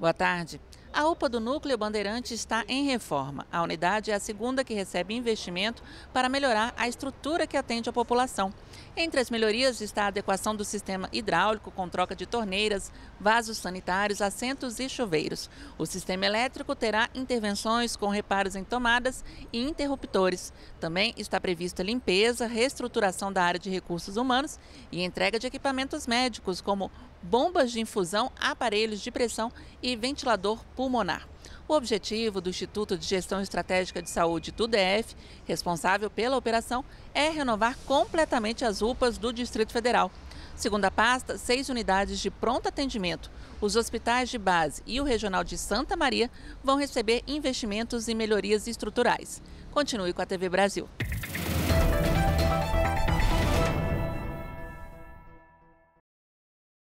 Boa tarde. A UPA do Núcleo Bandeirante está em reforma. A unidade é a segunda que recebe investimento para melhorar a estrutura que atende a população. Entre as melhorias está a adequação do sistema hidráulico com troca de torneiras, vasos sanitários, assentos e chuveiros. O sistema elétrico terá intervenções com reparos em tomadas e interruptores. Também está prevista limpeza, reestruturação da área de recursos humanos e entrega de equipamentos médicos como bombas de infusão, aparelhos de pressão e ventilador pulmonar. O objetivo do Instituto de Gestão Estratégica de Saúde do DF, responsável pela operação, é renovar completamente as UPAs do Distrito Federal. Segundo a pasta, seis unidades de pronto atendimento, os hospitais de base e o Regional de Santa Maria vão receber investimentos e melhorias estruturais. Continue com a TV Brasil.